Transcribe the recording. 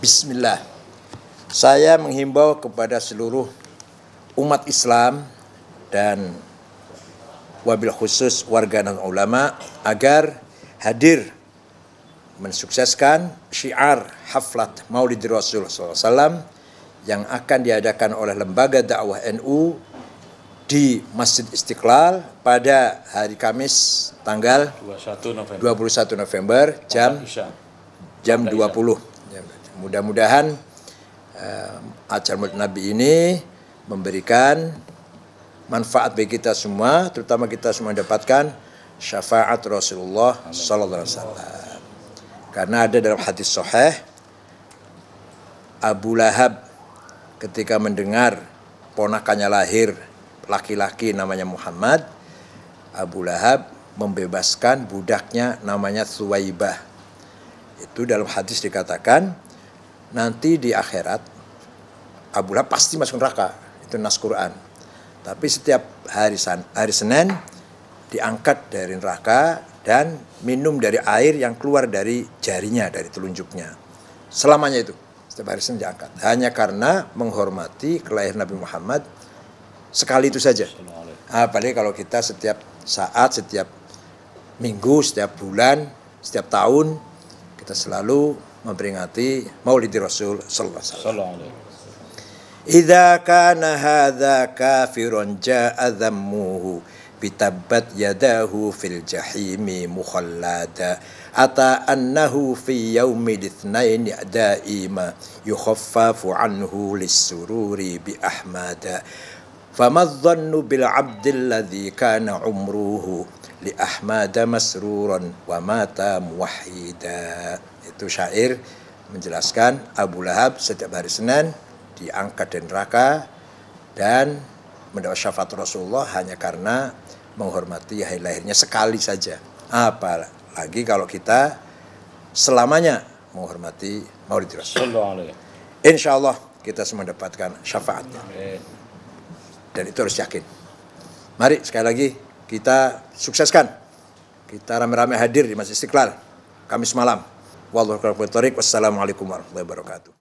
Bismillah. Saya menghimbau kepada seluruh umat Islam dan wabil khusus warga dan ulama agar hadir mensukseskan syiar haflat maulid Rasul SAW yang akan diadakan oleh lembaga dakwah NU di Masjid Istiqlal pada hari Kamis tanggal 21 November, 21 November jam jam 20. Mudah-mudahan uh, acara Nabi ini memberikan manfaat bagi kita semua, terutama kita semua mendapatkan syafaat Rasulullah Sallallahu Alaihi Wasallam. Karena ada dalam hadis sahih Abu Lahab ketika mendengar ponakannya lahir laki-laki namanya Muhammad, Abu Lahab membebaskan budaknya namanya Suwaibah. Itu dalam hadis dikatakan nanti di akhirat Abu Lahab pasti masuk neraka. Itu nas Quran. Tapi setiap hari, hari Senin diangkat dari neraka dan minum dari air yang keluar dari jarinya, dari telunjuknya. Selamanya itu. Setiap hari Senin diangkat. Hanya karena menghormati kelahiran Nabi Muhammad sekali itu saja. Ah, apalagi kalau kita setiap saat, setiap minggu, setiap bulan, setiap tahun kita selalu memperingati Maulid Rasul sallallahu alaihi wasallam. Idza kana hadza kafirun ja'a dhammuhu bitabbat yadahu fil jahimi mukhallada ata annahu fi yaumi ithnain daima yukhaffafu anhu sururi bi ahmada فما الظن بالعبد الذي كان عمره li Ahmada masruran wa mata muwahhida. Itu syair menjelaskan Abu Lahab setiap hari Senin diangkat dari neraka dan mendapat syafaat Rasulullah hanya karena menghormati hari lahirnya sekali saja. Apalagi kalau kita selamanya menghormati Maulid Rasul. Insya Allah kita semua mendapatkan syafaatnya. Dan itu harus yakin. Mari sekali lagi kita sukseskan. Kita rame-rame hadir di Masjid Istiqlal Kamis malam. Wallahu a'lam Wassalamualaikum warahmatullahi wabarakatuh.